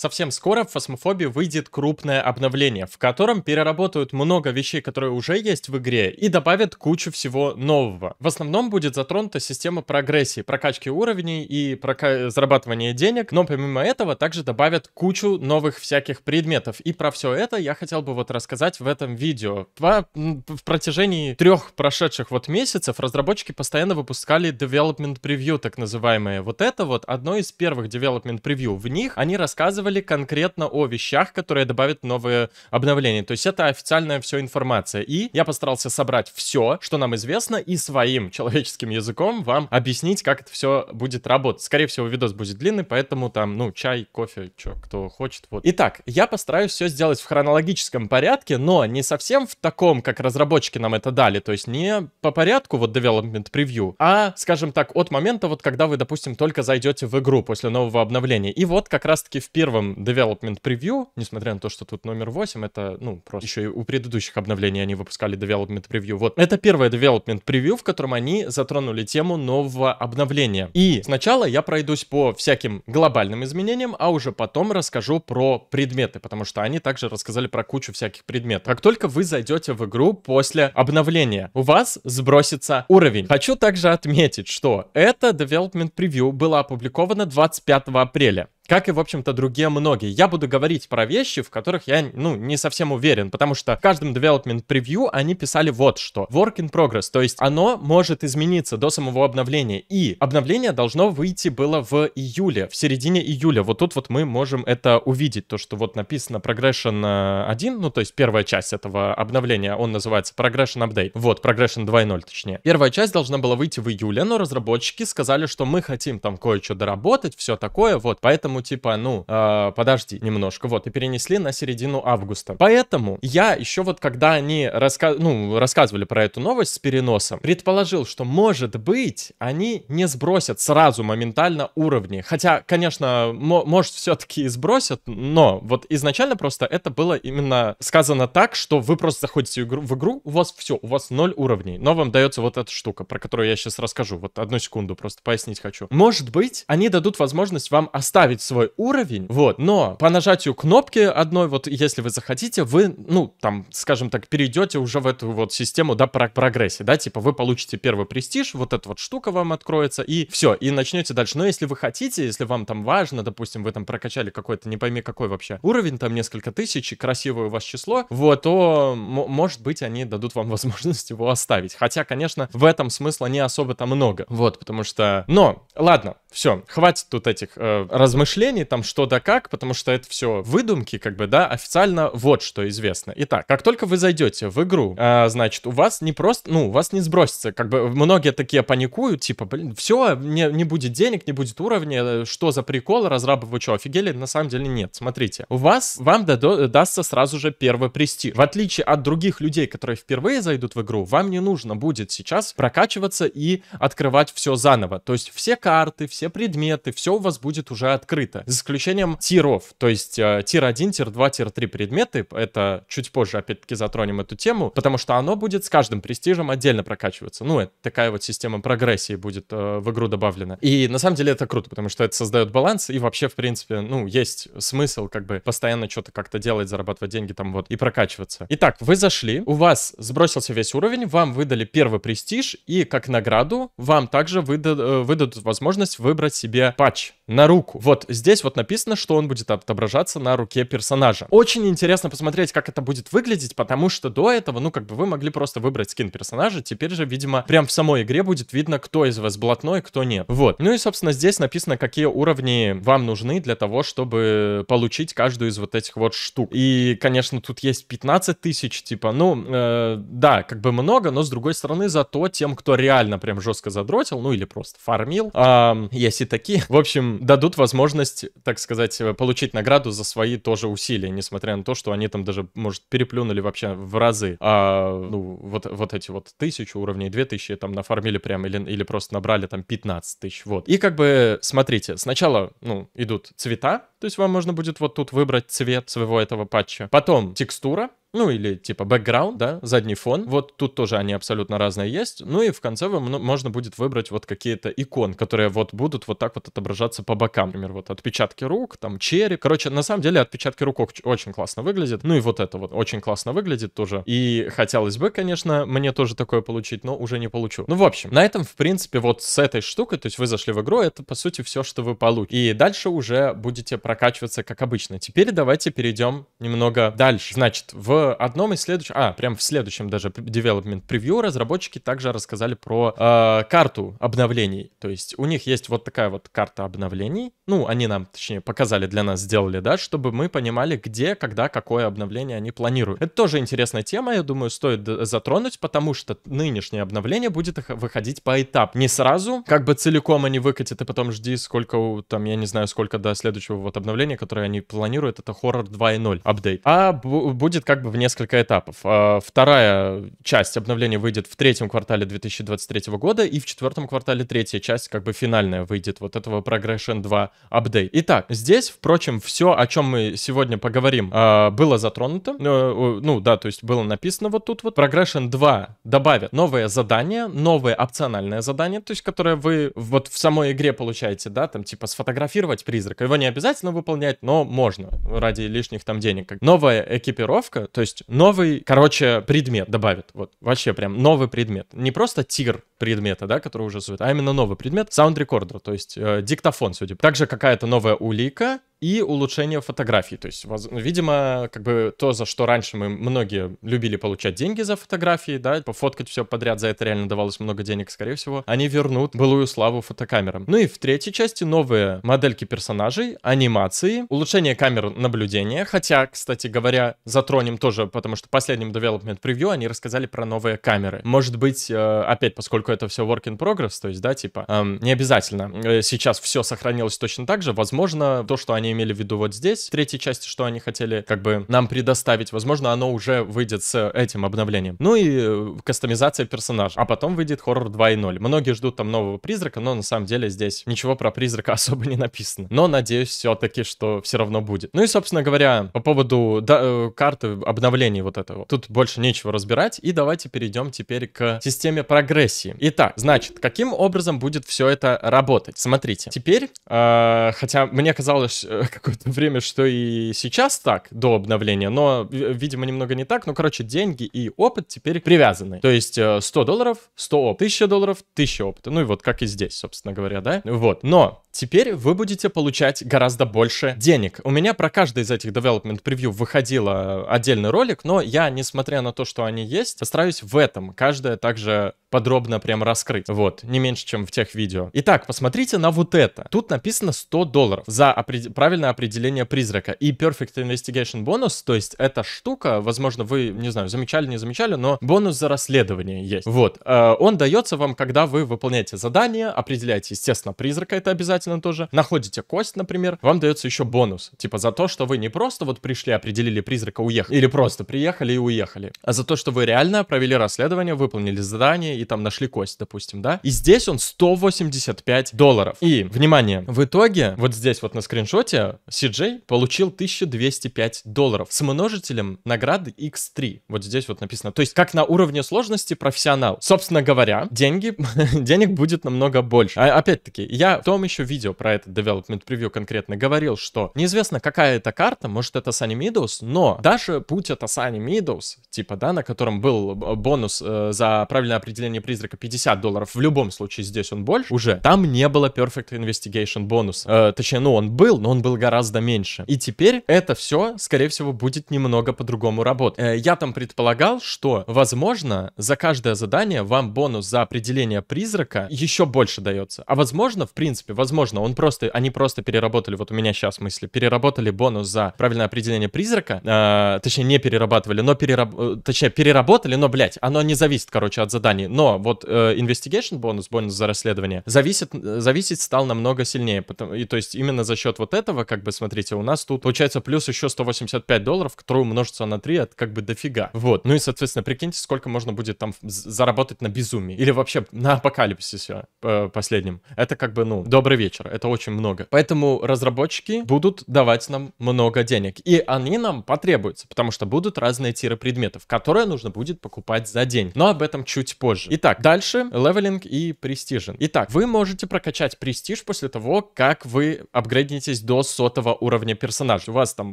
Совсем скоро в Фасмофобе выйдет крупное обновление, в котором переработают много вещей, которые уже есть в игре, и добавят кучу всего нового. В основном будет затронута система прогрессии, прокачки уровней и прока... зарабатывания денег, но помимо этого также добавят кучу новых всяких предметов. И про все это я хотел бы вот рассказать в этом видео. По... В протяжении трех прошедших вот месяцев разработчики постоянно выпускали development preview, так называемые. Вот это вот одно из первых development preview. В них они рассказывали рассказывали конкретно о вещах, которые добавят новые обновления. То есть это официальная все информация. И я постарался собрать все, что нам известно, и своим человеческим языком вам объяснить, как это все будет работать. Скорее всего, видос будет длинный, поэтому там, ну, чай, кофе, что кто хочет, вот. Итак, я постараюсь все сделать в хронологическом порядке, но не совсем в таком, как разработчики нам это дали, то есть не по порядку вот development preview, а, скажем так, от момента вот, когда вы, допустим, только зайдете в игру после нового обновления. И вот как раз-таки в первом первом development preview, несмотря на то, что тут номер 8, это, ну, просто еще и у предыдущих обновлений они выпускали development preview. Вот, это первое development preview, в котором они затронули тему нового обновления. И сначала я пройдусь по всяким глобальным изменениям, а уже потом расскажу про предметы, потому что они также рассказали про кучу всяких предметов. Как только вы зайдете в игру после обновления, у вас сбросится уровень. Хочу также отметить, что это development preview было опубликовано 25 апреля. Как и, в общем-то, другие многие. Я буду говорить про вещи, в которых я, ну, не совсем уверен, потому что в каждом development preview они писали вот что. Work in progress, то есть оно может измениться до самого обновления. И обновление должно выйти было в июле, в середине июля. Вот тут вот мы можем это увидеть, то, что вот написано Progression 1, э, ну, то есть первая часть этого обновления, он называется Progression Update. Вот, Progression 2.0 точнее. Первая часть должна была выйти в июле, но разработчики сказали, что мы хотим там кое-что доработать, все такое, вот, поэтому поэтому типа, ну, э, подожди немножко, вот, и перенесли на середину августа. Поэтому я еще вот, когда они раска... ну, рассказывали про эту новость с переносом, предположил, что, может быть, они не сбросят сразу моментально уровни. Хотя, конечно, может, все-таки и сбросят, но вот изначально просто это было именно сказано так, что вы просто заходите в игру, в игру у вас все, у вас ноль уровней, но вам дается вот эта штука, про которую я сейчас расскажу. Вот одну секунду просто пояснить хочу. Может быть, они дадут возможность вам оставить свой уровень, вот, но по нажатию кнопки одной, вот, если вы захотите, вы, ну, там, скажем так, перейдете уже в эту вот систему, да, про прогрессии, да, типа вы получите первый престиж, вот эта вот штука вам откроется, и все, и начнете дальше. Но если вы хотите, если вам там важно, допустим, вы там прокачали какой-то, не пойми какой вообще уровень, там несколько тысяч, и красивое у вас число, вот, то, может быть, они дадут вам возможность его оставить. Хотя, конечно, в этом смысла не особо там много, вот, потому что... Но, ладно, все, хватит тут этих э, размышлений, размышлений, там что да как, потому что это все выдумки, как бы, да, официально вот что известно. Итак, как только вы зайдете в игру, э, значит, у вас не просто, ну, у вас не сбросится, как бы многие такие паникуют, типа, блин, все, не, не будет денег, не будет уровня, э, что за прикол, разрабы вы что, офигели? На самом деле нет, смотрите, у вас, вам дадо, э, дастся сразу же первый престиж. В отличие от других людей, которые впервые зайдут в игру, вам не нужно будет сейчас прокачиваться и открывать все заново. То есть все карты, все предметы, все у вас будет уже открыто закрыто, за исключением тиров, то есть э, тир 1, тир 2, тир 3 предметы, это чуть позже опять-таки затронем эту тему, потому что оно будет с каждым престижем отдельно прокачиваться. Ну, это такая вот система прогрессии будет э, в игру добавлена. И на самом деле это круто, потому что это создает баланс, и вообще, в принципе, ну, есть смысл как бы постоянно что-то как-то делать, зарабатывать деньги там вот и прокачиваться. Итак, вы зашли, у вас сбросился весь уровень, вам выдали первый престиж, и как награду вам также выда э, выдадут возможность выбрать себе патч на руку. Вот здесь вот написано, что он будет отображаться на руке персонажа. Очень интересно посмотреть, как это будет выглядеть, потому что до этого, ну, как бы вы могли просто выбрать скин персонажа, теперь же, видимо, прям в самой игре будет видно, кто из вас блатной, кто нет. Вот. Ну и, собственно, здесь написано, какие уровни вам нужны для того, чтобы получить каждую из вот этих вот штук. И, конечно, тут есть 15 тысяч, типа, ну, э, да, как бы много, но, с другой стороны, зато тем, кто реально прям жестко задротил, ну, или просто фармил, э, есть и такие, в общем, дадут возможность возможность, так сказать, э, получить награду за свои тоже усилия, несмотря на то, что они там даже, может, переплюнули вообще в разы. А, ну, вот, вот эти вот тысячи уровней, две тысячи там нафармили прям или, или просто набрали там 15 тысяч, вот. И как бы, смотрите, сначала, ну, идут цвета, то есть вам можно будет вот тут выбрать цвет своего этого патча. Потом текстура, ну или типа бэкграунд, да, задний фон. Вот тут тоже они абсолютно разные есть. Ну и в конце вам можно будет выбрать вот какие-то икон, которые вот будут вот так вот отображаться по бокам. Например, вот отпечатки рук, там череп. Короче, на самом деле отпечатки рук очень классно выглядят. Ну и вот это вот очень классно выглядит тоже. И хотелось бы, конечно, мне тоже такое получить, но уже не получу. Ну в общем, на этом, в принципе, вот с этой штукой, то есть вы зашли в игру, это по сути все, что вы получите. И дальше уже будете прокачиваться, как обычно. Теперь давайте перейдем немного дальше. Значит, в одном из следующих... А, прям в следующем даже development preview разработчики также рассказали про э, карту обновлений. То есть у них есть вот такая вот карта обновлений. Ну, они нам, точнее, показали для нас, сделали, да, чтобы мы понимали, где, когда, какое обновление они планируют. Это тоже интересная тема, я думаю, стоит затронуть, потому что нынешнее обновление будет выходить по этап. Не сразу, как бы целиком они выкатят, и потом жди, сколько, там, я не знаю, сколько до следующего вот обновление, которое они планируют, это Horror 2.0 апдейт. А будет как бы в несколько этапов. А, вторая часть обновления выйдет в третьем квартале 2023 года, и в четвертом квартале третья часть, как бы финальная, выйдет вот этого Progression 2 апдейт. Итак, здесь, впрочем, все, о чем мы сегодня поговорим, а, было затронуто. Ну, ну, да, то есть было написано вот тут вот. Progression 2 добавят новое задание, новое опциональное задание, то есть которое вы вот в самой игре получаете, да, там типа сфотографировать призрака. Его не обязательно нужно выполнять, но можно ради лишних там денег. Новая экипировка, то есть новый, короче, предмет добавит. Вот вообще прям новый предмет. Не просто тир предмета, да, который уже существует, а именно новый предмет саунд-рекордер, то есть э, диктофон, судя по. Также какая-то новая улика, и улучшение фотографий. То есть, ну, видимо, как бы то, за что раньше мы многие любили получать деньги за фотографии, да, пофоткать все подряд, за это реально давалось много денег, скорее всего, они вернут былую славу фотокамерам. Ну и в третьей части новые модельки персонажей, анимации, улучшение камер наблюдения, хотя, кстати говоря, затронем тоже, потому что последним последнем development превью они рассказали про новые камеры. Может быть, э, опять, поскольку это все work in progress, то есть, да, типа, эм, не обязательно э, сейчас все сохранилось точно так же, возможно, то, что они они имели в виду вот здесь, в третьей части, что они хотели как бы нам предоставить. Возможно, оно уже выйдет с этим обновлением. Ну и э, кастомизация персонажа. А потом выйдет хоррор 2.0. Многие ждут там нового призрака, но на самом деле здесь ничего про призрака особо не написано. Но надеюсь все-таки, что все равно будет. Ну и, собственно говоря, по поводу да, э, карты обновлений вот этого. Тут больше нечего разбирать. И давайте перейдем теперь к системе прогрессии. Итак, значит, каким образом будет все это работать? Смотрите, теперь, э, хотя мне казалось, э, Э, какое-то время, что и сейчас так, до обновления, но, видимо, немного не так. но короче, деньги и опыт теперь привязаны. То есть 100 э, долларов, 100 опыта, 1000 долларов, 1000 опыта. Ну и вот как и здесь, собственно говоря, да? Вот. Но теперь вы будете получать гораздо больше денег. У меня про каждый из этих development превью выходило отдельный ролик, но я, несмотря на то, что они есть, постараюсь в этом каждое также подробно прям раскрыть. Вот, не меньше, чем в тех видео. Итак, посмотрите на вот это. Тут написано 100 долларов за опред... правильное определение призрака. И Perfect Investigation бонус, то есть эта штука, возможно, вы, не знаю, замечали, не замечали, но бонус за расследование есть. Вот, э, он дается вам, когда вы выполняете задание, определяете, естественно, призрака, это обязательно тоже, находите кость, например, вам дается еще бонус. Типа за то, что вы не просто вот пришли, определили призрака, уехали, или просто приехали и уехали, а за то, что вы реально провели расследование, выполнили задание и там нашли кость, допустим, да? И здесь он 185 долларов. И, внимание, в итоге, вот здесь вот на скриншоте CJ получил 1205 долларов с множителем награды X3. Вот здесь вот написано. То есть как на уровне сложности профессионал. Собственно говоря, деньги, денег будет намного больше. А, опять-таки, я в том еще видео про этот development preview конкретно говорил, что неизвестно какая это карта, может это Sunny Meadows, но даже путь это Sunny Meadows, типа, да, на котором был бонус э, за правильное определение рождение призрака 50 долларов, в любом случае здесь он больше уже, там не было Perfect Investigation бонуса. Э, точнее, ну он был, но он был гораздо меньше. И теперь это все, скорее всего, будет немного по-другому работать. Э, я там предполагал, что, возможно, за каждое задание вам бонус за определение призрака еще больше дается. А возможно, в принципе, возможно, он просто, они просто переработали, вот у меня сейчас мысли, переработали бонус за правильное определение призрака, э, точнее, не перерабатывали, но перераб... Э, точнее, переработали, но, блядь, оно не зависит, короче, от заданий. Но вот э, investigation бонус, бонус за расследование, зависит, зависеть стал намного сильнее. Потому, и то есть именно за счет вот этого, как бы, смотрите, у нас тут получается плюс еще 185 долларов, которые умножится на 3, это как бы дофига. Вот. Ну и, соответственно, прикиньте, сколько можно будет там заработать на безумии. Или вообще на апокалипсисе э, последнем. Это как бы, ну, добрый вечер. Это очень много. Поэтому разработчики будут давать нам много денег. И они нам потребуются, потому что будут разные тиры предметов, которые нужно будет покупать за день. Но об этом чуть позже престижен. Итак, дальше левелинг и престижен. Итак, вы можете прокачать престиж после того, как вы апгрейднетесь до сотого уровня персонажа. У вас там,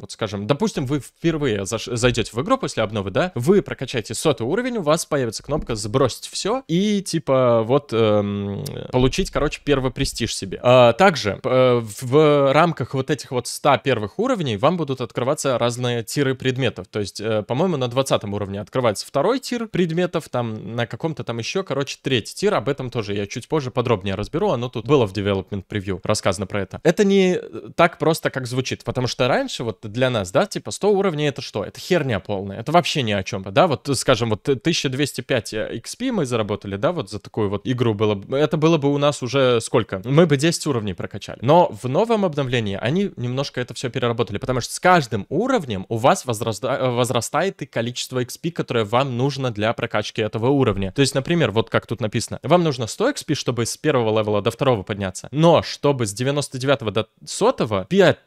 вот скажем, допустим, вы впервые зайдете в игру после обновы, да, вы прокачаете сотый уровень, у вас появится кнопка «Сбросить все» и типа вот эм, получить, короче, первый престиж себе. А, также э, в рамках вот этих вот 100 первых уровней вам будут открываться разные тиры предметов. То есть, э, по-моему, на 20 уровне открывается второй тир предметов, там на каком-то там еще еще, короче, третий тир, об этом тоже я чуть позже подробнее разберу, оно тут было в Development Preview, рассказано про это. Это не э, так просто, как звучит, потому что раньше вот для нас, да, типа 100 уровней это что? Это херня полная, это вообще ни о чем, да, вот, э, скажем, вот 1205 э, XP мы заработали, да, вот за такую вот игру было, это было бы у нас уже сколько? Мы бы 10 уровней прокачали. Но в новом обновлении они немножко это все переработали, потому что с каждым уровнем у вас возраста возрастает и количество XP, которое вам нужно для прокачки этого уровня. То есть, например, например, вот как тут написано, вам нужно 100 XP, чтобы с первого левела до второго подняться. Но чтобы с 99 до 100 5,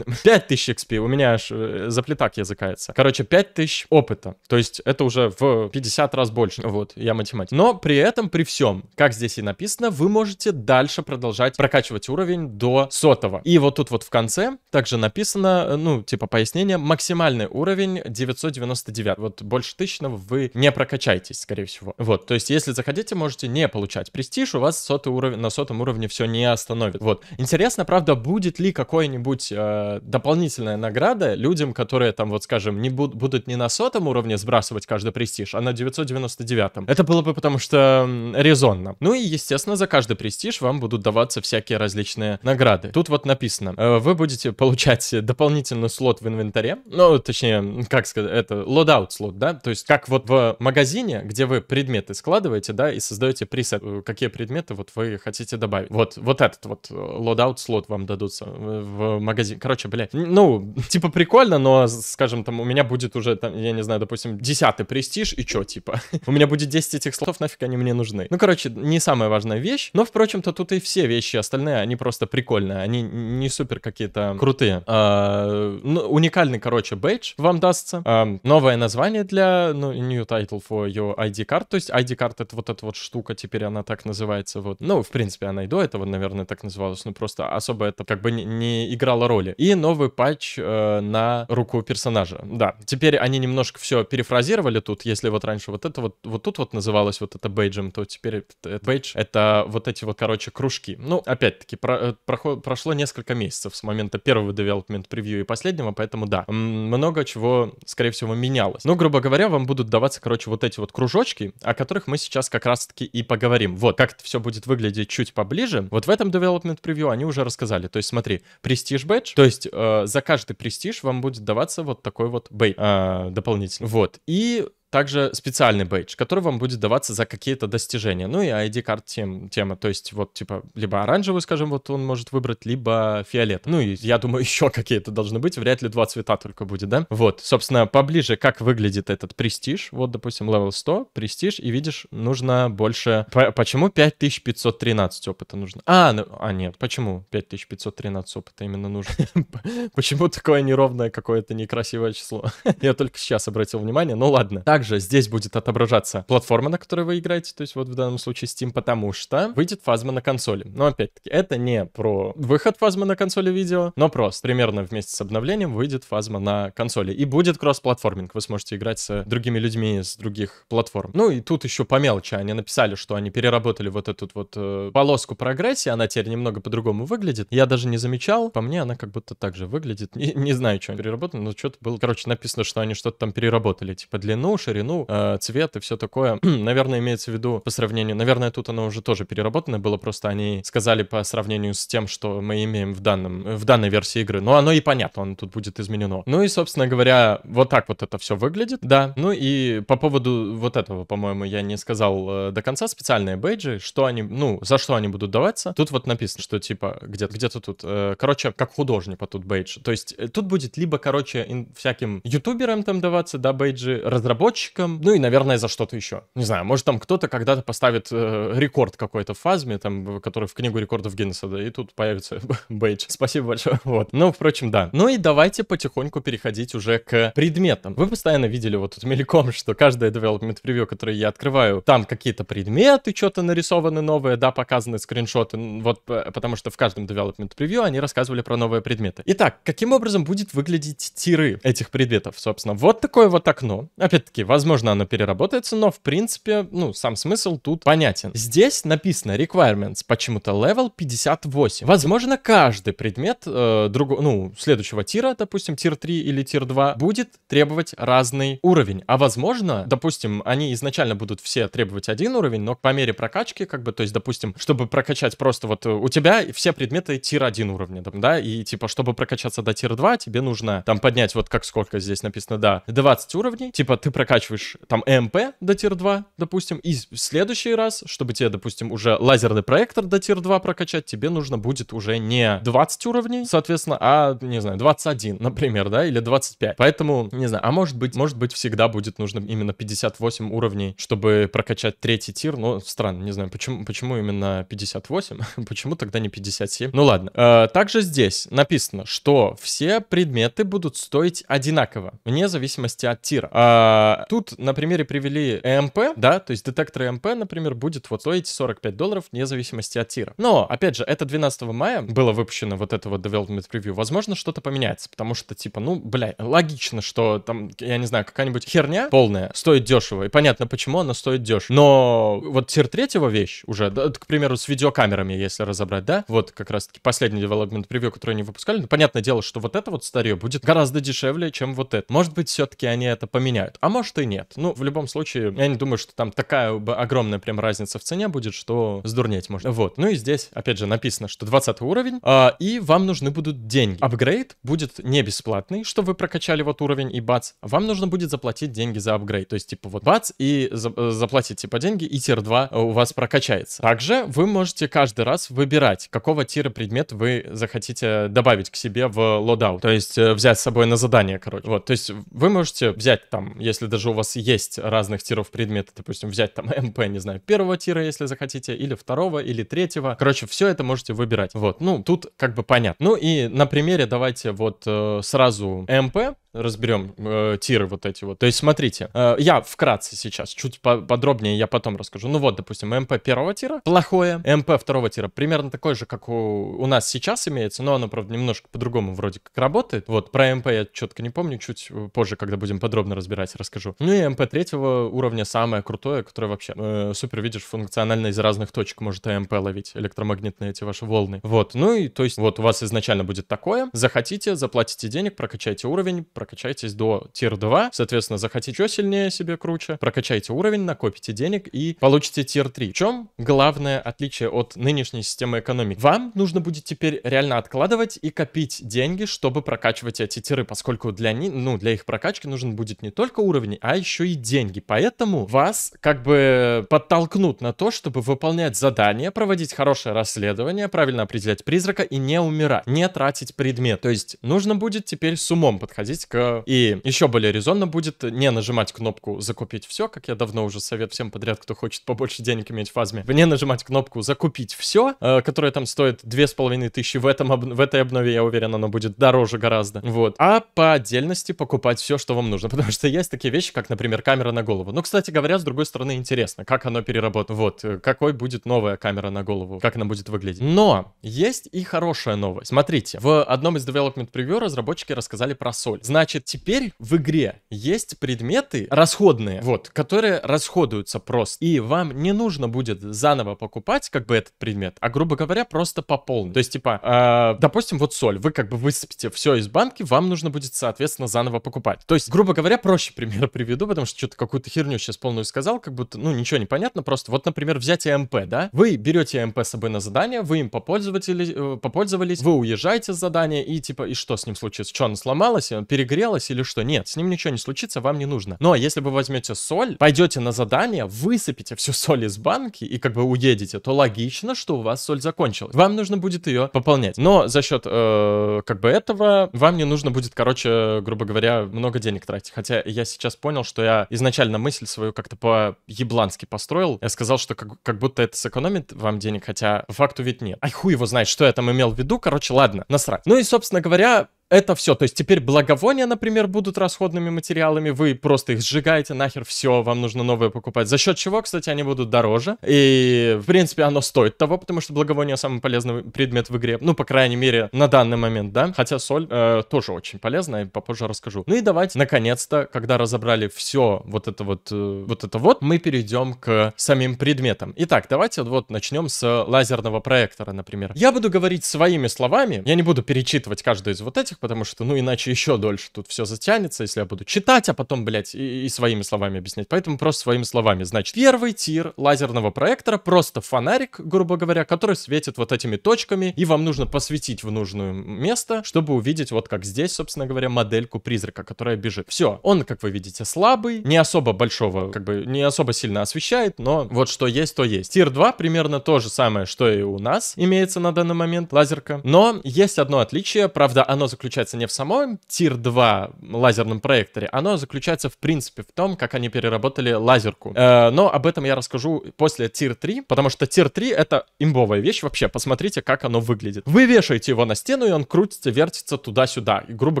5000 XP, у меня аж э, заплетак языкается. Короче, 5000 опыта. То есть это уже в 50 раз больше. Вот, я математик. Но при этом, при всем, как здесь и написано, вы можете дальше продолжать прокачивать уровень до сотого. И вот тут вот в конце также написано, э, ну, типа пояснение, максимальный уровень 999. Вот больше тысячного вы не прокачаетесь, скорее всего. Вот, то есть если захотите, можете не получать престиж, у вас сотый уровень, на сотом уровне все не остановит. Вот. Интересно, правда, будет ли какой-нибудь э, дополнительная награда людям, которые там, вот скажем, не буд будут не на сотом уровне сбрасывать каждый престиж, а на 999. Это было бы потому что резонно. Ну и, естественно, за каждый престиж вам будут даваться всякие различные награды. Тут вот написано, э, вы будете получать дополнительный слот в инвентаре, ну, точнее, как сказать, это лодаут слот, да, то есть как вот в магазине, где вы предметы складываете, выкладываете, да, и создаете пресет, э, какие предметы вот вы хотите добавить. Вот, вот этот вот э, loadout слот вам дадутся э, в магазин. Короче, блядь, ну, типа прикольно, но, скажем, там у меня будет уже, там, я не знаю, допустим, десятый престиж, и чё, типа? у меня будет 10 этих слотов, нафиг они мне нужны. Ну, короче, не самая важная вещь, но, впрочем-то, тут и все вещи остальные, они просто прикольные, они не супер какие-то крутые. А, ну, уникальный, короче, бейдж вам дастся, а, новое название для, ну, new title for your ID card, то есть ID это вот эта вот штука, теперь она так называется. Вот. Ну, в принципе, она и до этого, наверное, так называлась, но просто особо это как бы не, не играло роли. И новый патч э, на руку персонажа. Да, теперь они немножко все перефразировали тут, если вот раньше вот это вот, вот тут вот называлось вот это бейджем, то теперь это, это бейдж — это вот эти вот, короче, кружки. Ну, опять-таки, про, э, про, прошло несколько месяцев с момента первого development превью и последнего, поэтому да, много чего, скорее всего, менялось. Ну, грубо говоря, вам будут даваться, короче, вот эти вот кружочки, о которых мы мы сейчас как раз-таки и поговорим. Вот, как это все будет выглядеть чуть поближе. Вот в этом development preview они уже рассказали. То есть смотри, престиж бэдж, то есть э, за каждый престиж вам будет даваться вот такой вот бей э, дополнительно. Вот, и также специальный бейдж, который вам будет даваться за какие-то достижения. Ну и ID-карт тем, тема, то есть вот типа либо оранжевый, скажем, вот он может выбрать, либо фиолет. Ну и я думаю, еще какие-то должны быть, вряд ли два цвета только будет, да? Вот, собственно, поближе, как выглядит этот престиж, вот, допустим, левел 100, престиж, и видишь, нужно больше... Почему 5513 опыта нужно? А, ну, а нет, почему 5513 опыта именно нужно? Почему такое неровное какое-то некрасивое число? Я только сейчас обратил внимание, ну ладно. Так также здесь будет отображаться платформа, на которой вы играете, то есть вот в данном случае Steam, потому что выйдет фазма на консоли. Но опять-таки, это не про выход фазмы на консоли видео, но просто примерно вместе с обновлением выйдет фазма на консоли. И будет кроссплатформинг, вы сможете играть с другими людьми с других платформ. Ну и тут еще по мелочи, они написали, что они переработали вот эту вот э, полоску прогрессии, она теперь немного по-другому выглядит. Я даже не замечал, по мне она как будто так же выглядит. Не, не знаю, что они переработали, но что-то было, короче, написано, что они что-то там переработали, типа длину, ширину ширину, э, цвет и все такое. наверное, имеется в виду по сравнению, наверное, тут оно уже тоже переработано было, просто они сказали по сравнению с тем, что мы имеем в, данном, в данной версии игры. Но оно и понятно, оно тут будет изменено. Ну и, собственно говоря, вот так вот это все выглядит, да. Ну и по поводу вот этого, по-моему, я не сказал э, до конца, специальные бейджи, что они, ну, за что они будут даваться. Тут вот написано, что типа где-то где тут, э, короче, как художника тут бейдж. То есть э, тут будет либо, короче, ин, всяким ютуберам там даваться, да, бейджи, разработчикам, разработчикам, ну и, наверное, за что-то еще. Не знаю, может, там кто-то когда-то поставит э, рекорд какой-то в фазме, там, который в книгу рекордов Гиннесса, да, и тут появится бейдж. Спасибо большое. Вот. Ну, впрочем, да. Ну и давайте потихоньку переходить уже к предметам. Вы постоянно видели вот тут мельком, что каждое development превью, которое я открываю, там какие-то предметы, что-то нарисованы новые, да, показаны скриншоты, вот э, потому что в каждом development превью они рассказывали про новые предметы. Итак, каким образом будет выглядеть тиры этих предметов, собственно? Вот такое вот окно. Опять-таки, Опять-таки, возможно, оно переработается, но в принципе, ну, сам смысл тут понятен. Здесь написано requirements, почему-то level 58. Возможно, каждый предмет э, друг, ну, следующего тира, допустим, тир 3 или тир 2, будет требовать разный уровень. А возможно, допустим, они изначально будут все требовать один уровень, но по мере прокачки, как бы, то есть, допустим, чтобы прокачать просто вот э, у тебя все предметы тир 1 уровня, да, и типа, чтобы прокачаться до тир 2, тебе нужно там поднять вот как сколько здесь написано, да, 20 уровней, типа ты прокачаешь прокачиваешь там МП до тир-2, допустим, и в следующий раз, чтобы тебе, допустим, уже лазерный проектор до тир-2 прокачать, тебе нужно будет уже не 20 уровней, соответственно, а, не знаю, 21, например, да, или 25. Поэтому, не знаю, а может быть, может быть, всегда будет нужно именно 58 уровней, чтобы прокачать третий тир, но странно, не знаю, почему, почему именно 58, почему тогда не 57? Ну ладно. Э, также здесь написано, что все предметы будут стоить одинаково, вне зависимости от тира. А, а, тут на примере привели ЭМП, да, то есть детектор ЭМП, например, будет вот стоить 45 долларов вне зависимости от тира. Но, опять же, это 12 мая было выпущено вот этого development preview. Возможно, что-то поменяется, потому что, типа, ну, бля, логично, что там, я не знаю, какая-нибудь херня полная стоит дешево, и понятно, почему она стоит дешево. Но вот тир третьего вещь уже, да, к примеру, с видеокамерами, если разобрать, да, вот как раз-таки последний development preview, который они выпускали, ну, понятное дело, что вот это вот старье будет гораздо дешевле, чем вот это. Может быть, все-таки они это поменяют. А может, может и нет. Ну, в любом случае, я не думаю, что там такая огромная прям разница в цене будет, что сдурнеть можно. Вот. Ну и здесь, опять же, написано, что 20 уровень, а, и вам нужны будут деньги. Апгрейд будет не бесплатный, что вы прокачали вот уровень и бац. Вам нужно будет заплатить деньги за апгрейд. То есть, типа, вот бац, и за, э, заплатить, типа, деньги, и тир 2 э, у вас прокачается. Также вы можете каждый раз выбирать, какого тира предмет вы захотите добавить к себе в лодаут. То есть, э, взять с собой на задание, короче. Вот, то есть, вы можете взять там, если даже же у вас есть разных тиров предметы, допустим, взять там МП, не знаю, первого тира, если захотите, или второго, или третьего. Короче, все это можете выбирать. Вот, ну, тут как бы понятно. Ну и на примере давайте вот э, сразу МП разберем э, тиры вот эти вот. То есть, смотрите, э, я вкратце сейчас, чуть по подробнее я потом расскажу. Ну вот, допустим, МП первого тира плохое, МП второго тира примерно такое же, как у, у нас сейчас имеется, но оно, правда, немножко по-другому вроде как работает. Вот, про МП я четко не помню, чуть э, позже, когда будем подробно разбирать, расскажу. Ну и МП третьего уровня самое крутое, которое вообще э, супер, видишь, функционально из разных точек может МП ловить, электромагнитные эти ваши волны. Вот, ну и то есть вот у вас изначально будет такое, захотите, заплатите денег, прокачайте уровень, прокачайтесь до тир-2. Соответственно, захотите еще сильнее себе круче, прокачайте уровень, накопите денег и получите тир-3. В чем главное отличие от нынешней системы экономики? Вам нужно будет теперь реально откладывать и копить деньги, чтобы прокачивать эти тиры, поскольку для, них, ну, для их прокачки нужен будет не только уровень, а еще и деньги. Поэтому вас как бы подтолкнут на то, чтобы выполнять задания, проводить хорошее расследование, правильно определять призрака и не умирать, не тратить предмет. То есть нужно будет теперь с умом подходить жестко. И еще более резонно будет не нажимать кнопку «Закупить все», как я давно уже совет всем подряд, кто хочет побольше денег иметь в Фазме. Не нажимать кнопку «Закупить все», э, которая там стоит половиной тысячи. в, этом в этой обнове, я уверен, оно будет дороже гораздо. Вот. А по отдельности покупать все, что вам нужно, потому что есть такие вещи, как, например, камера на голову. Ну, кстати говоря, с другой стороны, интересно, как оно переработано. Вот, э, какой будет новая камера на голову, как она будет выглядеть. Но есть и хорошая новость. Смотрите, в одном из development preview разработчики рассказали про соль. Знаете, Значит, теперь в игре есть предметы расходные, вот, которые расходуются просто. И вам не нужно будет заново покупать, как бы, этот предмет, а, грубо говоря, просто пополнить. То есть, типа, э, допустим, вот соль. Вы, как бы, высыпите все из банки, вам нужно будет, соответственно, заново покупать. То есть, грубо говоря, проще пример приведу, потому что что-то какую-то херню сейчас полную сказал, как будто, ну, ничего не понятно, просто вот, например, взять МП, да? Вы берете МП с собой на задание, вы им попользовались, э, попользовались вы уезжаете с задания, и, типа, и что с ним случилось? Что, она сломалась? Э, Перегрузилась? перегрелось или что. Нет, с ним ничего не случится, вам не нужно. Но если вы возьмете соль, пойдете на задание, высыпите всю соль из банки и как бы уедете, то логично, что у вас соль закончилась. Вам нужно будет ее пополнять. Но за счет э, как бы этого вам не нужно будет, короче, грубо говоря, много денег тратить. Хотя я сейчас понял, что я изначально мысль свою как-то по-еблански построил. Я сказал, что как, как будто это сэкономит вам денег, хотя по факту ведь нет. Ай хуй его знает, что я там имел в виду. Короче, ладно, насрать. Ну и, собственно говоря, это все. То есть теперь благовония, например, будут расходными материалами, вы просто их сжигаете, нахер все, вам нужно новое покупать. За счет чего, кстати, они будут дороже. И, в принципе, оно стоит того, потому что благовония самый полезный предмет в игре. Ну, по крайней мере, на данный момент, да. Хотя соль э, тоже очень полезная, и попозже расскажу. Ну и давайте, наконец-то, когда разобрали все вот это вот, э, вот это вот, мы перейдем к самим предметам. Итак, давайте вот начнем с лазерного проектора, например. Я буду говорить своими словами, я не буду перечитывать каждый из вот этих потому что, ну, иначе еще дольше тут все затянется, если я буду читать, а потом, блядь, и, и своими словами объяснять. Поэтому просто своими словами. Значит, первый тир лазерного проектора просто фонарик, грубо говоря, который светит вот этими точками, и вам нужно посветить в нужное место, чтобы увидеть вот как здесь, собственно говоря, модельку призрака, которая бежит. Все, он, как вы видите, слабый, не особо большого, как бы, не особо сильно освещает, но вот что есть, то есть. Тир 2 примерно то же самое, что и у нас имеется на данный момент лазерка, но есть одно отличие, правда, оно заключается заключается не в самом Тир-2 лазерном проекторе, оно заключается в принципе в том, как они переработали лазерку. Э, но об этом я расскажу после Тир-3, потому что Тир-3 это имбовая вещь вообще, посмотрите, как оно выглядит. Вы вешаете его на стену, и он крутится, вертится туда-сюда. И, грубо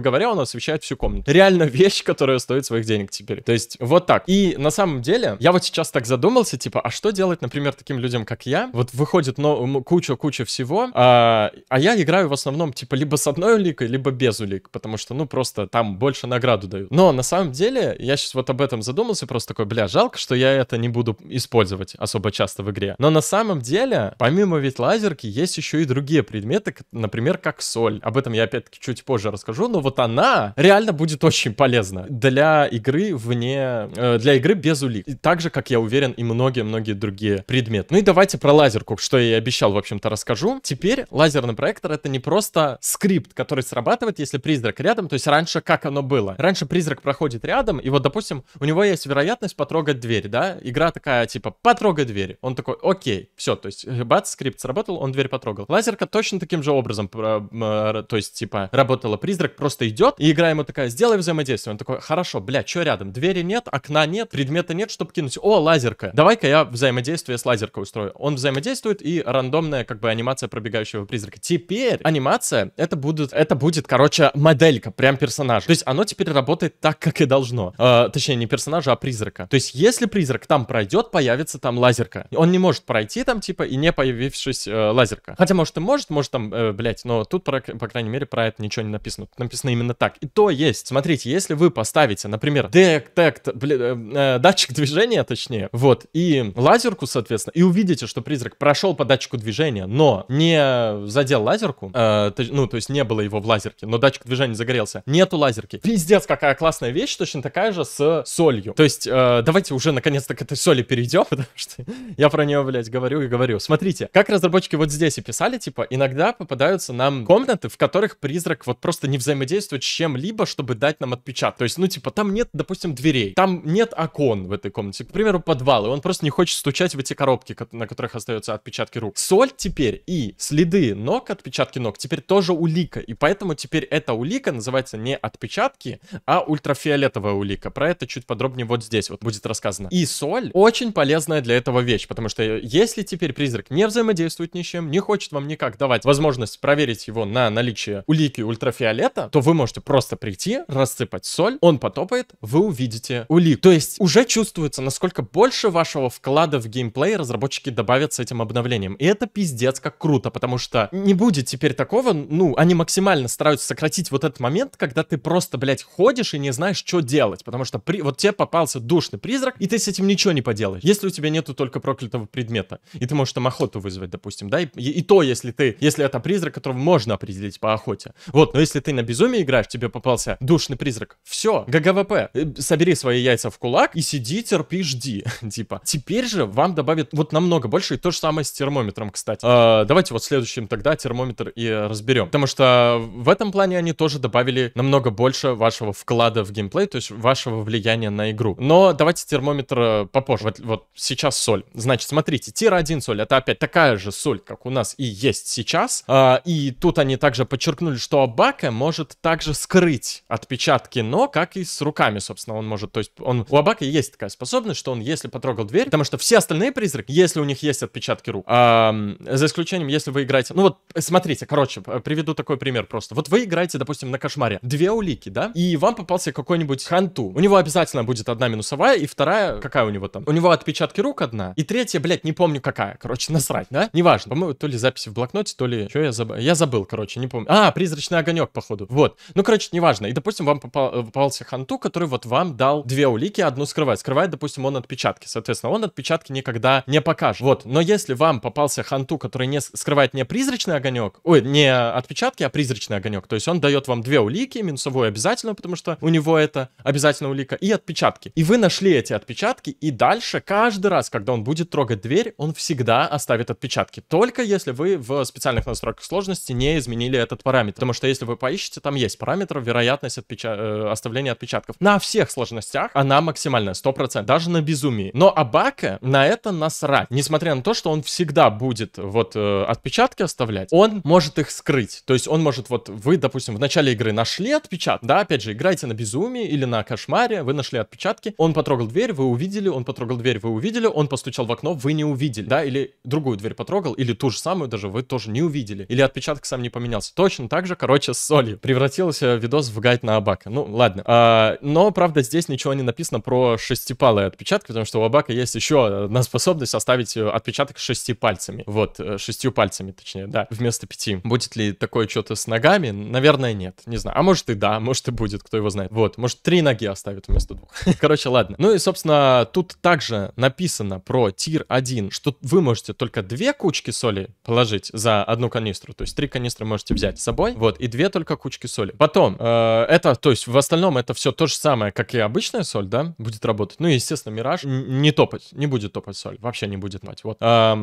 говоря, он освещает всю комнату. Реально вещь, которая стоит своих денег теперь. То есть вот так. И на самом деле, я вот сейчас так задумался, типа, а что делать, например, таким людям, как я? Вот выходит куча-куча ну, всего, а, а я играю в основном, типа, либо с одной уликой, либо Безулик, потому что, ну, просто там больше награду дают. Но на самом деле, я сейчас вот об этом задумался, просто такой, бля, жалко, что я это не буду использовать особо часто в игре. Но на самом деле, помимо ведь лазерки, есть еще и другие предметы, например, как соль. Об этом я опять-таки чуть позже расскажу, но вот она реально будет очень полезна для игры вне... Э, для игры без улик. И так же, как я уверен, и многие-многие другие предметы. Ну и давайте про лазерку, что я и обещал, в общем-то, расскажу. Теперь лазерный проектор — это не просто скрипт, который срабатывает срабатывает, если призрак рядом, то есть раньше как оно было. Раньше призрак проходит рядом, и вот, допустим, у него есть вероятность потрогать дверь, да? Игра такая, типа, потрогай дверь. Он такой, окей, все, то есть, э, бац, скрипт сработал, он дверь потрогал. Лазерка точно таким же образом, э, э, то есть, типа, работала призрак, просто идет, и игра ему такая, сделай взаимодействие. Он такой, хорошо, бля, что рядом? Двери нет, окна нет, предмета нет, чтобы кинуть. О, лазерка, давай-ка я взаимодействие с лазеркой устрою. Он взаимодействует, и рандомная, как бы, анимация пробегающего призрака. Теперь анимация, это будут, это будет короче, моделька, прям персонаж. То есть оно теперь работает так, как и должно. Э, точнее, не персонажа, а призрака. То есть если призрак там пройдет, появится там лазерка. Он не может пройти там, типа, и не появившись э, лазерка. Хотя, может, и может, может там, э, блядь, но тут, про, по крайней мере, про это ничего не написано. Тут написано именно так. И то есть, смотрите, если вы поставите, например, детект, э, э, датчик движения, точнее, вот, и лазерку, соответственно, и увидите, что призрак прошел по датчику движения, но не задел лазерку, э, ну, то есть не было его в лазерке, лазерки, но датчик движения загорелся. Нету лазерки. Пиздец, какая классная вещь, точно такая же с солью. То есть, э, давайте уже наконец-то к этой соли перейдем, потому что я про нее, блядь, говорю и говорю. Смотрите, как разработчики вот здесь и писали, типа, иногда попадаются нам комнаты, в которых призрак вот просто не взаимодействует с чем-либо, чтобы дать нам отпечаток. То есть, ну, типа, там нет, допустим, дверей, там нет окон в этой комнате. К примеру, подвал, и он просто не хочет стучать в эти коробки, на которых остаются отпечатки рук. Соль теперь и следы ног, отпечатки ног, теперь тоже улика, и поэтому, типа, теперь эта улика называется не отпечатки, а ультрафиолетовая улика. Про это чуть подробнее вот здесь вот будет рассказано. И соль очень полезная для этого вещь, потому что э, если теперь призрак не взаимодействует ни с чем, не хочет вам никак давать возможность проверить его на наличие улики ультрафиолета, то вы можете просто прийти, рассыпать соль, он потопает, вы увидите улик. То есть уже чувствуется, насколько больше вашего вклада в геймплей разработчики добавят с этим обновлением. И это пиздец как круто, потому что не будет теперь такого, ну, они максимально стараются пытаются сократить вот этот момент, когда ты просто, блядь, ходишь и не знаешь, что делать. Потому что при... вот тебе попался душный призрак, и ты с этим ничего не поделаешь. Если у тебя нету только проклятого предмета, и ты можешь там охоту вызвать, допустим, да, и, и, и то, если ты, если это призрак, которого можно определить по охоте. Вот, но если ты на безумие играешь, тебе попался душный призрак, все, ГГВП, э, собери свои яйца в кулак и сиди, терпи, жди, типа. Теперь же вам добавят вот намного больше, и то же самое с термометром, кстати. Э, давайте вот следующим тогда термометр и разберем. Потому что в этом этом плане они тоже добавили намного больше вашего вклада в геймплей, то есть вашего влияния на игру. Но давайте термометр э, попозже. Вот, вот сейчас соль. Значит, смотрите, тир 1 соль, это опять такая же соль, как у нас и есть сейчас. А, и тут они также подчеркнули, что Абака может также скрыть отпечатки, но как и с руками, собственно, он может. То есть он, у Абака есть такая способность, что он, если потрогал дверь, потому что все остальные призраки, если у них есть отпечатки рук, а, за исключением, если вы играете... Ну вот, смотрите, короче, приведу такой пример просто. Вот вы играете, допустим, на кошмаре. Две улики, да? И вам попался какой-нибудь ханту. У него обязательно будет одна минусовая, и вторая, какая у него там? У него отпечатки рук одна. И третья, блядь, не помню какая. Короче, насрать, да? Неважно. По-моему, то ли записи в блокноте, то ли... Что я забыл? Я забыл, короче, не помню. А, призрачный огонек, походу. Вот. Ну, короче, неважно. И, допустим, вам э, попался ханту, который вот вам дал две улики, одну скрывает. Скрывает, допустим, он отпечатки. Соответственно, он отпечатки никогда не покажет. Вот. Но если вам попался ханту, который не скрывает не призрачный огонек, ой, не отпечатки, а призрачный огонек, огонек. То есть он дает вам две улики, минусовую обязательно, потому что у него это обязательно улика, и отпечатки. И вы нашли эти отпечатки, и дальше каждый раз, когда он будет трогать дверь, он всегда оставит отпечатки. Только если вы в специальных настройках сложности не изменили этот параметр. Потому что если вы поищете, там есть параметр вероятность отпеча... Э, оставления отпечатков. На всех сложностях она максимальная, 100%, даже на безумии. Но Абака на это насрать. Несмотря на то, что он всегда будет вот э, отпечатки оставлять, он может их скрыть. То есть он может вот вы вы, допустим, в начале игры нашли отпечаток, да, опять же, играете на безумии или на кошмаре, вы нашли отпечатки, он потрогал дверь, вы увидели, он потрогал дверь, вы увидели, он постучал в окно, вы не увидели, да, или другую дверь потрогал, или ту же самую даже вы тоже не увидели, или отпечаток сам не поменялся. Точно так же, короче, с солью. Превратился видос в гайд на Абака. Ну, ладно. А, но, правда, здесь ничего не написано про шестипалые отпечатки, потому что у Абака есть еще одна способность оставить э, отпечаток шести пальцами. Вот, э, шестью пальцами, точнее, да, вместо пяти. Будет ли такое что-то с ногами? Наверное, нет. Не знаю. А может и да, может и будет, кто его знает. Вот, может, три ноги оставит вместо двух. Короче, ладно. Ну и, собственно, тут также написано про тир 1, что вы можете только две кучки соли положить за одну канистру. То есть три канистры можете взять с собой, вот, и две только кучки соли. Потом, э, это, то есть в остальном это все то же самое, как и обычная соль, да, будет работать. Ну и, естественно, Мираж не топать, не будет топать соль, вообще не будет мать. Вот.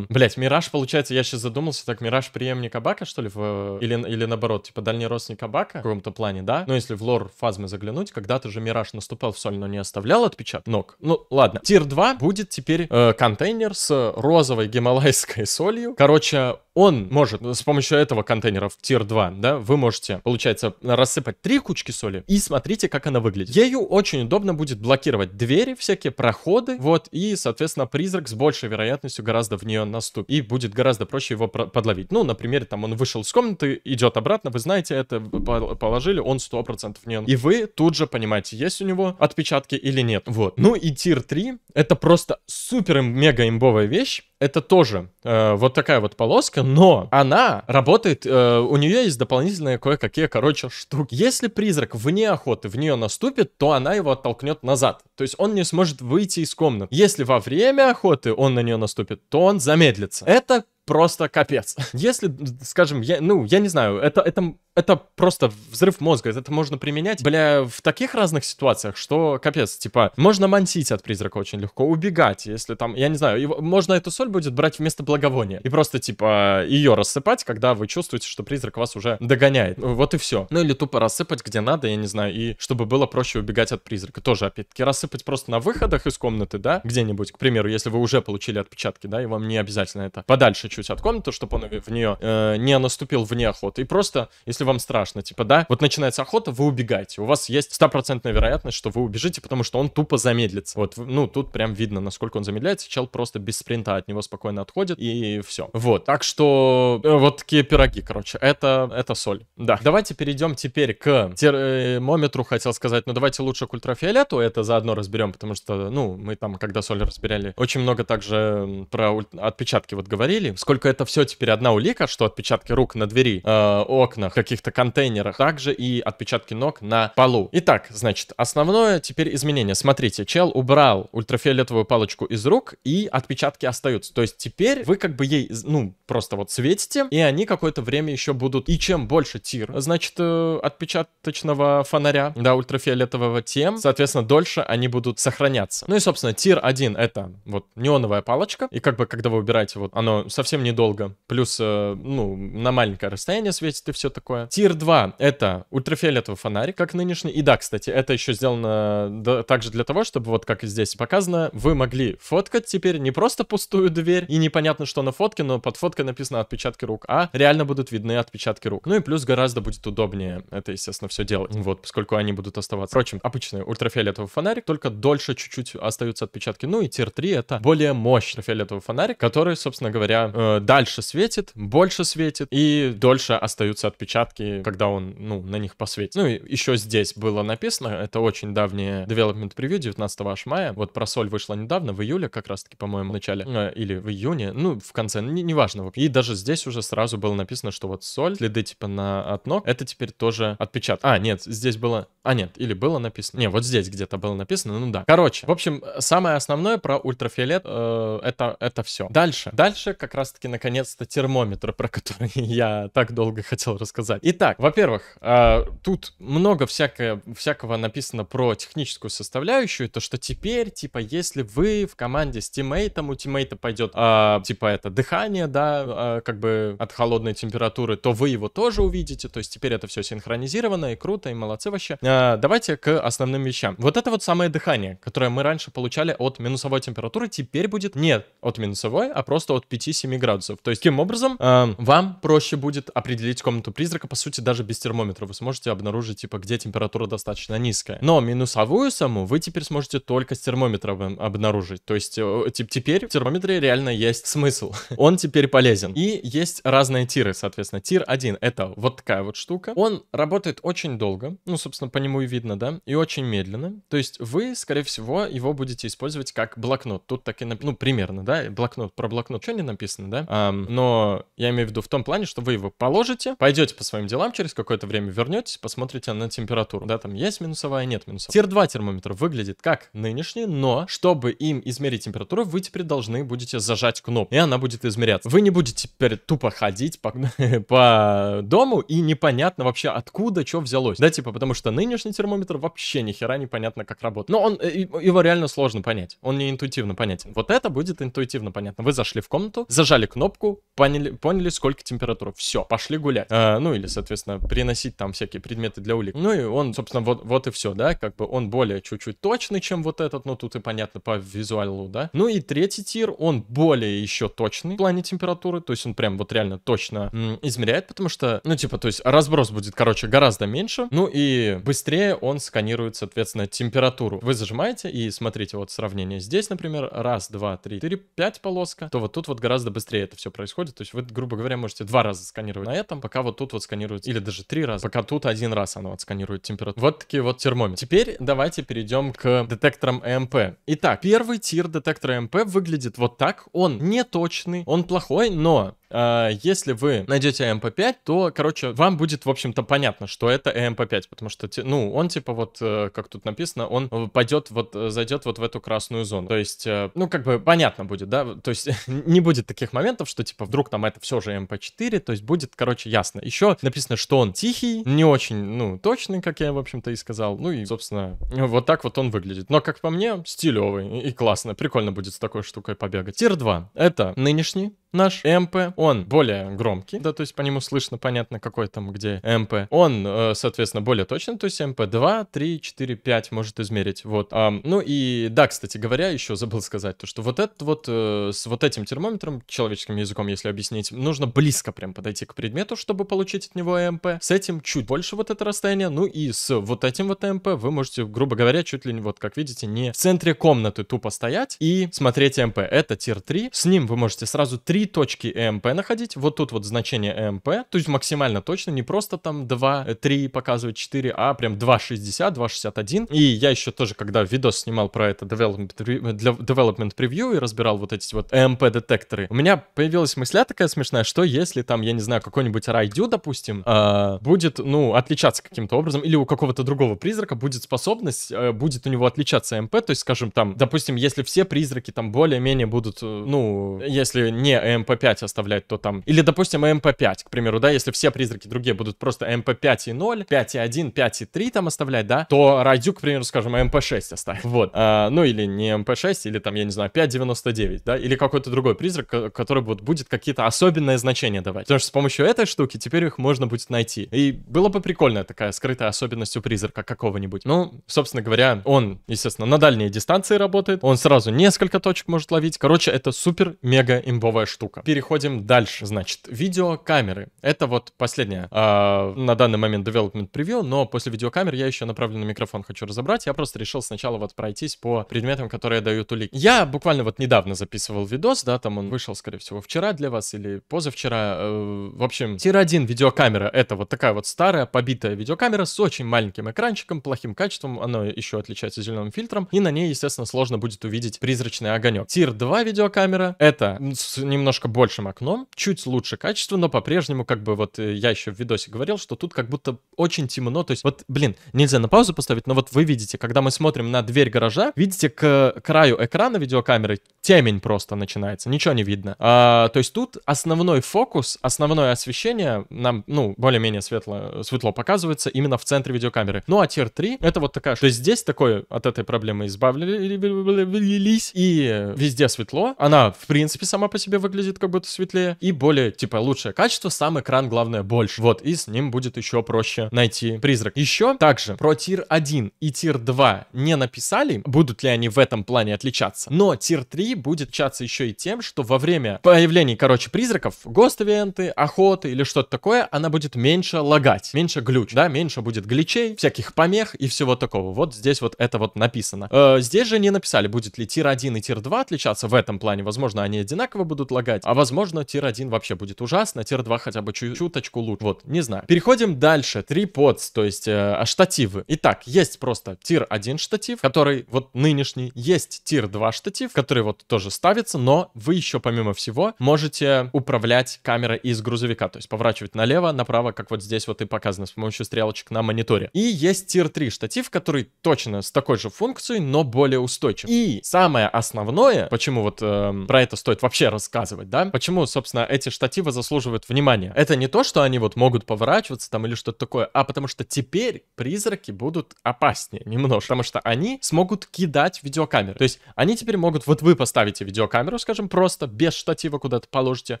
блять, Мираж, получается, я сейчас задумался, так Мираж преемник Абака, что ли, в... или, или наоборот, типа дальний родственника Бака в каком-то плане, да? Но если в лор фазмы заглянуть, когда-то же Мираж наступал в соль, но не оставлял отпечаток ног. Ну, ладно. Тир 2 будет теперь э, контейнер с розовой гималайской солью. Короче, он может с помощью этого контейнера в тир 2, да, вы можете, получается, рассыпать три кучки соли и смотрите, как она выглядит. Ею очень удобно будет блокировать двери, всякие проходы, вот, и, соответственно, призрак с большей вероятностью гораздо в нее наступит. И будет гораздо проще его подловить. Ну, на примере, там, он вышел из комнаты, идет обратно, вы знаете это, положили, он 100% в нее. И вы тут же понимаете, есть у него отпечатки или нет. Вот. Ну и тир 3, это просто супер-мега имбовая вещь, это тоже э, вот такая вот полоска, но она работает, э, у нее есть дополнительные кое-какие, короче, штуки. Если призрак вне охоты в нее наступит, то она его оттолкнет назад. То есть он не сможет выйти из комнаты. Если во время охоты он на нее наступит, то он замедлится. Это просто капец. Если, скажем, я, ну, я не знаю, это, это это просто взрыв мозга. Это можно применять, бля, в таких разных ситуациях, что капец. Типа, можно мансить от призрака очень легко, убегать, если там, я не знаю, его, можно эту соль будет брать вместо благовония. И просто, типа, ее рассыпать, когда вы чувствуете, что призрак вас уже догоняет. Вот и все. Ну или тупо рассыпать где надо, я не знаю, и чтобы было проще убегать от призрака. Тоже, опять-таки, рассыпать просто на выходах из комнаты, да, где-нибудь, к примеру, если вы уже получили отпечатки, да, и вам не обязательно это подальше чуть от комнаты, чтобы он в нее э, не наступил вне охоты. И просто, если вам страшно, типа, да, вот начинается охота, вы убегаете, у вас есть стопроцентная вероятность, что вы убежите, потому что он тупо замедлится. Вот, ну, тут прям видно, насколько он замедляется, чел просто без спринта от него спокойно отходит, и все. Вот, так что э, вот такие пироги, короче, это, это соль, да. Давайте перейдем теперь к термометру, э, хотел сказать, но ну, давайте лучше к ультрафиолету, это заодно разберем, потому что, ну, мы там, когда соль разбирали, очень много также про отпечатки вот говорили, сколько это все теперь одна улика, что отпечатки рук на двери, э, окнах, каких каких-то контейнерах. Также и отпечатки ног на полу. Итак, значит, основное теперь изменение. Смотрите, чел убрал ультрафиолетовую палочку из рук, и отпечатки остаются. То есть теперь вы как бы ей, ну, просто вот светите, и они какое-то время еще будут. И чем больше тир, значит, э, отпечаточного фонаря, да, ультрафиолетового, тем, соответственно, дольше они будут сохраняться. Ну и, собственно, тир 1 — это вот неоновая палочка, и как бы, когда вы убираете, вот оно совсем недолго, плюс, э, ну, на маленькое расстояние светит и все такое. Тир 2 — это ультрафиолетовый фонарик, как нынешний. И да, кстати, это еще сделано также для того, чтобы, вот как здесь показано, вы могли фоткать теперь не просто пустую дверь, и непонятно, что на фотке, но под фоткой написано отпечатки рук, а реально будут видны отпечатки рук. Ну и плюс гораздо будет удобнее это, естественно, все делать. Вот, поскольку они будут оставаться. Впрочем, обычный ультрафиолетовый фонарик, только дольше чуть-чуть остаются отпечатки. Ну и тир 3 — это более мощный ультрафиолетовый фонарик, который, собственно говоря, э, дальше светит, больше светит и дольше остаются отпечатки десятки, когда он, ну, на них посветит. Ну, и еще здесь было написано, это очень давнее development preview 19 аж мая. Вот про соль вышла недавно, в июле как раз-таки, по-моему, в начале, э, или в июне, ну, в конце, неважно. Не, не важно. и даже здесь уже сразу было написано, что вот соль, следы типа на от ног, это теперь тоже отпечаток. А, нет, здесь было... А, нет, или было написано. Не, вот здесь где-то было написано, ну да. Короче, в общем, самое основное про ультрафиолет, э, это, это все. Дальше. Дальше как раз-таки, наконец-то, термометр, про который я так долго хотел рассказать. Э, итак, во-первых, э, тут много всякое, всякого написано про техническую составляющую, то что теперь, типа, если вы в команде с тиммейтом, у тиммейта пойдет, э, типа, это дыхание, да, э, как бы от холодной температуры, то вы его тоже увидите, то есть теперь это все синхронизировано и круто, и молодцы вообще. Э, давайте к основным вещам. Вот это вот самое дыхание, которое мы раньше получали от минусовой температуры, теперь будет не от минусовой, а просто от 5-7 градусов. То есть, таким образом, э, вам проще будет определить комнату призрака по сути, даже без термометра вы сможете обнаружить, типа, где температура достаточно низкая. Но минусовую саму вы теперь сможете только с термометром обнаружить. То есть, э, тип, теперь в термометре реально есть смысл. Он теперь полезен. И есть разные тиры, соответственно. Тир 1 — это вот такая вот штука. Он работает очень долго, ну, собственно, по нему и видно, да, и очень медленно. То есть вы, скорее всего, его будете использовать как блокнот. Тут так и написано, ну, примерно, да, блокнот, про блокнот что не написано, да? Um, но я имею в виду в том плане, что вы его положите, пойдете по своему своим делам, через какое-то время вернетесь, посмотрите на температуру. Да, там есть минусовая, нет минусовая. Тир-2 термометр выглядит как нынешний, но чтобы им измерить температуру, вы теперь должны будете зажать кнопку, и она будет измеряться. Вы не будете теперь тупо ходить по, по дому, и непонятно вообще откуда что взялось. Да, типа, потому что нынешний термометр вообще ни хера непонятно, как работает. Но он, э, его реально сложно понять. Он не интуитивно понятен. Вот это будет интуитивно понятно. Вы зашли в комнату, зажали кнопку, поняли, поняли сколько температура. Все, пошли гулять. Э, ну или соответственно, приносить там всякие предметы для улик. Ну и он, собственно, вот, вот и все, да, как бы он более чуть-чуть точный, чем вот этот, но ну, тут и понятно по визуалу, да. Ну и третий тир, он более еще точный в плане температуры, то есть он прям вот реально точно м, измеряет, потому что, ну типа, то есть разброс будет, короче, гораздо меньше, ну и быстрее он сканирует, соответственно, температуру. Вы зажимаете и смотрите вот сравнение здесь, например, раз, два, три, четыре, пять полоска, то вот тут вот гораздо быстрее это все происходит, то есть вы, грубо говоря, можете два раза сканировать на этом, пока вот тут вот сканируете отсканирует, или даже три раза, пока тут один раз оно отсканирует температуру. Вот такие вот термометры. Теперь давайте перейдем к детекторам ЭМП. Итак, первый тир детектора МП выглядит вот так. Он неточный, он плохой, но а, если вы найдете AMP5, то, короче, вам будет, в общем-то, понятно, что это AMP5, потому что, ну, он типа вот, э, как тут написано, он пойдет вот, э, зайдет вот в эту красную зону. То есть, э, ну, как бы понятно будет, да, то есть не будет таких моментов, что типа вдруг там это все же AMP4, то есть будет, короче, ясно. Еще написано, что он тихий, не очень, ну, точный, как я, в общем-то, и сказал. Ну и, собственно, вот так вот он выглядит. Но, как по мне, стилевый и классно. Прикольно будет с такой штукой побегать. Тир 2. Это нынешний наш МП он более громкий, да, то есть по нему слышно, понятно, какой там где МП. Он, э, соответственно, более точно, то есть МП 2, 3, 4, 5 может измерить, вот. А, Ну и, да, кстати говоря, еще забыл сказать, то что вот этот вот, э, с вот этим термометром, человеческим языком, если объяснить, нужно близко прям подойти к предмету, чтобы получить от него МП. С этим чуть больше вот это расстояние, ну и с вот этим вот МП вы можете, грубо говоря, чуть ли не вот, как видите, не в центре комнаты тупо стоять и смотреть МП. Это тир 3, с ним вы можете сразу три точки МП находить, вот тут вот значение MP, то есть максимально точно, не просто там 2, 3 э, показывает 4, а прям 2.60, 2.61. И я еще тоже, когда видос снимал про это development, э, для development preview и разбирал вот эти вот MP-детекторы, у меня появилась мысля такая смешная, что если там, я не знаю, какой-нибудь райдю, допустим, а, будет, ну, отличаться каким-то образом, или у какого-то другого призрака будет способность, э, будет у него отличаться МП, то есть, скажем, там, допустим, если все призраки там более-менее будут, ну, если не МП-5 оставлять то там... Или, допустим, МП5, к примеру, да, если все призраки другие будут просто МП5 и 0, 5 и 1, 5 и 3 там оставлять, да, то Райдюк, к примеру, скажем, МП6 оставь, Вот. А, ну, или не МП6, или там, я не знаю, 5.99, да, или какой-то другой призрак, который вот будет какие-то особенные значения давать. Потому что с помощью этой штуки теперь их можно будет найти. И было бы прикольная такая скрытая особенность у призрака какого-нибудь. Ну, собственно говоря, он, естественно, на дальние дистанции работает, он сразу несколько точек может ловить. Короче, это супер-мега имбовая штука. Переходим Дальше, значит, видеокамеры. Это вот последняя э, а, на данный момент development preview, но после видеокамер я еще направленный микрофон хочу разобрать. Я просто решил сначала вот пройтись по предметам, которые дают улик. Я буквально вот недавно записывал видос, да, там он вышел, скорее всего, вчера для вас или позавчера. Э, в общем, тир 1 видеокамера — это вот такая вот старая побитая видеокамера с очень маленьким экранчиком, плохим качеством, оно еще отличается зеленым фильтром, и на ней, естественно, сложно будет увидеть призрачный огонек. Тир 2 видеокамера — это с немножко большим окном, потом чуть лучше качество, но по-прежнему, как бы вот э, я еще в видосе говорил, что тут как будто очень темно, то есть вот, блин, нельзя на паузу поставить, но вот вы видите, когда мы смотрим на дверь гаража, видите, к краю экрана видеокамеры темень просто начинается, ничего не видно. А, то есть тут основной фокус, основное освещение нам, ну, более-менее светло, светло показывается именно в центре видеокамеры. Ну а Tier 3 это вот такая, то есть здесь такое от этой проблемы избавились и везде светло. Она, в принципе, сама по себе выглядит как будто светлее, более и более, типа, лучшее качество, сам экран, главное, больше. Вот, и с ним будет еще проще найти призрак. Еще также про тир 1 и тир 2 не написали, будут ли они в этом плане отличаться, но тир 3 будет отличаться еще и тем, что во время появления, короче, призраков, гост-ивенты, охоты или что-то такое, она будет меньше лагать, меньше глюч, да, меньше будет гличей, всяких помех и всего такого. Вот здесь вот это вот написано. Э, здесь же не написали, будет ли тир 1 и тир 2 отличаться в этом плане. Возможно, они одинаково будут лагать, а возможно, тир Тир-1 вообще будет ужасно, тир-2 хотя бы чуть чуточку лучше. Вот, не знаю. Переходим дальше. Три подс, то есть э, а штативы. Итак, есть просто тир-1 штатив, который вот нынешний. Есть тир-2 штатив, который вот тоже ставится, но вы еще помимо всего можете управлять камерой из грузовика, то есть поворачивать налево, направо, как вот здесь вот и показано с помощью стрелочек на мониторе. И есть тир-3 штатив, который точно с такой же функцией, но более устойчив. И самое основное, почему вот э, про это стоит вообще рассказывать, да, почему, собственно, собственно, эти штативы заслуживают внимания. Это не то, что они вот могут поворачиваться там или что-то такое, а потому что теперь призраки будут опаснее немножко, потому что они смогут кидать видеокамеры. То есть они теперь могут, вот вы поставите видеокамеру, скажем, просто без штатива куда-то положите,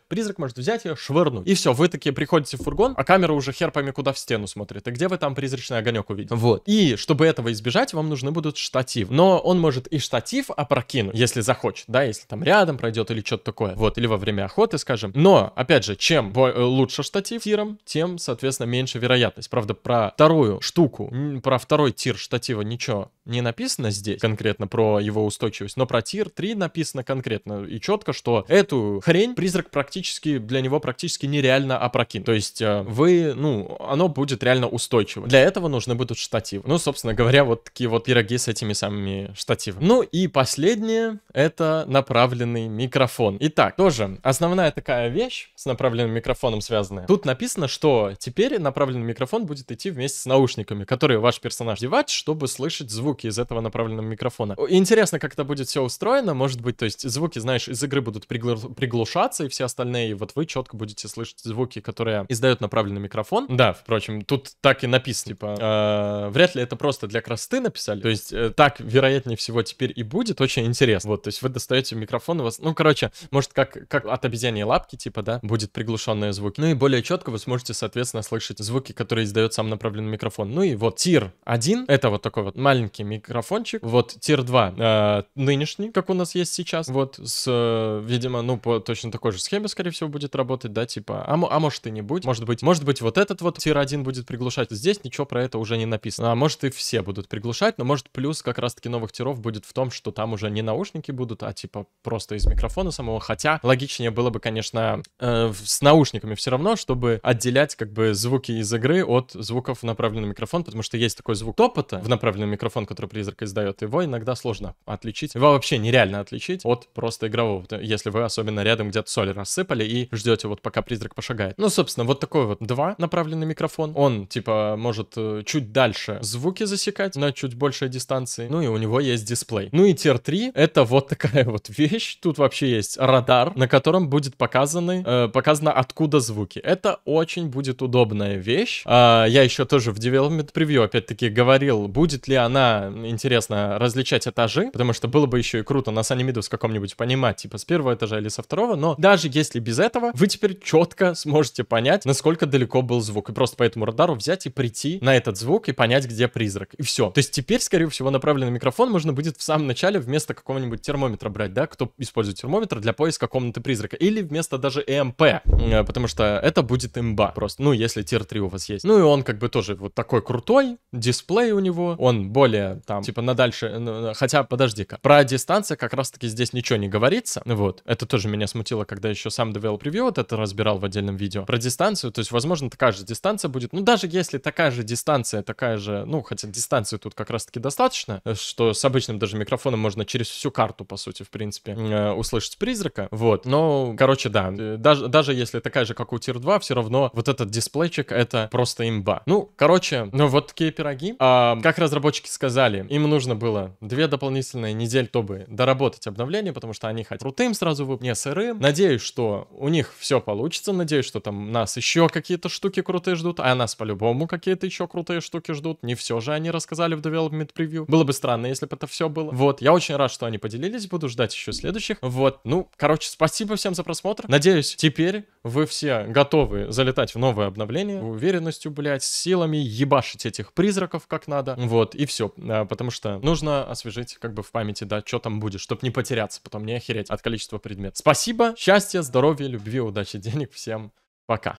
призрак может взять ее, швырнуть. И все, вы такие приходите в фургон, а камера уже хер пойми куда в стену смотрит. И где вы там призрачный огонек увидите? Вот. И чтобы этого избежать, вам нужны будут штатив. Но он может и штатив опрокинуть, если захочет, да, если там рядом пройдет или что-то такое. Вот, или во время охоты, скажем. Но, опять же, чем э, лучше штатив тиром, тем, соответственно, меньше вероятность. Правда, про вторую штуку, про второй тир штатива ничего не написано здесь, конкретно про его устойчивость, но про тир 3 написано конкретно и четко, что эту хрень призрак практически, для него практически нереально опрокинет. То есть э, вы, ну, оно будет реально устойчиво. Для этого нужны будут штативы. Ну, собственно говоря, вот такие вот пироги с этими самыми штативами. Ну и последнее, это направленный микрофон. Итак, тоже основная такая вещь с направленным микрофоном связанная. Тут написано, что теперь направленный микрофон будет идти вместе с наушниками, которые ваш персонаж девать, чтобы слышать звуки из этого направленного микрофона. Интересно, как это будет все устроено. Может быть, то есть звуки, знаешь, из игры будут пригла- приглушаться и все остальные, и вот вы четко будете слышать звуки, которые издает направленный микрофон. Да, впрочем, тут так и написано, типа, э, вряд ли это просто для красоты написали. То есть э, так, вероятнее всего, теперь и будет. Очень интересно. Вот, то есть вы достаете микрофон, у вас, ну, короче, может, как, как от обезьяни лапки, типа, да, будет приглушенные звуки. Ну и более четко вы сможете, соответственно, слышать звуки, которые издает сам направленный микрофон. Ну и вот тир 1, это вот такой вот маленький микрофончик. Вот тир 2 э, нынешний, как у нас есть сейчас. Вот с, э, видимо, ну, по точно такой же схеме, скорее всего, будет работать, да, типа, а, а может и не будет. Может быть, может быть, вот этот вот тир 1 будет приглушать. Здесь ничего про это уже не написано. А может и все будут приглушать, но может плюс как раз-таки новых тиров будет в том, что там уже не наушники будут, а типа просто из микрофона самого. Хотя логичнее было бы, конечно, конечно, э, с наушниками все равно, чтобы отделять как бы звуки из игры от звуков в направленный микрофон, потому что есть такой звук топота в направленный микрофон, который призрак издает, его иногда сложно отличить. Его вообще нереально отличить от просто игрового, э, если вы особенно рядом где-то соли рассыпали и ждете вот пока призрак пошагает. Ну, собственно, вот такой вот два направленный микрофон. Он, типа, может э, чуть дальше звуки засекать на чуть большей дистанции. Ну и у него есть дисплей. Ну и тир 3 — это вот такая вот вещь. Тут вообще есть радар, на котором будет показывать показаны, э, показано, откуда звуки. Это очень будет удобная вещь. Э, я еще тоже в Development Preview, опять-таки, говорил, будет ли она, интересно, различать этажи, потому что было бы еще и круто на Санимиду с каком-нибудь понимать, типа, с первого этажа или со второго, но даже если без этого, вы теперь четко сможете понять, насколько далеко был звук, и просто по этому радару взять и прийти на этот звук и понять, где призрак, и все. То есть теперь, скорее всего, направленный микрофон можно будет в самом начале вместо какого-нибудь термометра брать, да, кто использует термометр для поиска комнаты призрака, или вместо вместо даже ЭМП, э, потому что это будет имба просто, ну, если тир 3 у вас есть. Ну, и он как бы тоже вот такой крутой, дисплей у него, он более там, типа, на дальше, э, хотя, подожди-ка, про дистанцию как раз-таки здесь ничего не говорится, вот, это тоже меня смутило, когда еще сам довел превью, вот это разбирал в отдельном видео, про дистанцию, то есть, возможно, такая же дистанция будет, ну, даже если такая же дистанция, такая же, ну, хотя дистанции тут как раз-таки достаточно, э, что с обычным даже микрофоном можно через всю карту, по сути, в принципе, услышать призрака, вот, но, короче, короче, да, э, даже, даже если такая же, как у Tier 2, все равно вот этот дисплейчик — это просто имба. Ну, короче, ну вот такие пироги. А, как разработчики сказали, им нужно было две дополнительные недели, чтобы доработать обновление, потому что они хотят крутым сразу вы не сырым. Надеюсь, что у них все получится, надеюсь, что там нас еще какие-то штуки крутые ждут, а нас по-любому какие-то еще крутые штуки ждут. Не все же они рассказали в Development Preview. Было бы странно, если бы это все было. Вот, я очень рад, что они поделились, буду ждать еще следующих. Вот, ну, короче, спасибо всем за просмотр, просмотр. Надеюсь, теперь вы все готовы залетать в новое обновление, уверенностью, блядь, с силами, ебашить этих призраков как надо, вот, и все, а, потому что нужно освежить как бы в памяти, да, что там будет, чтобы не потеряться, потом не охереть от количества предметов. Спасибо, счастья, здоровья, любви, удачи, денег, всем пока.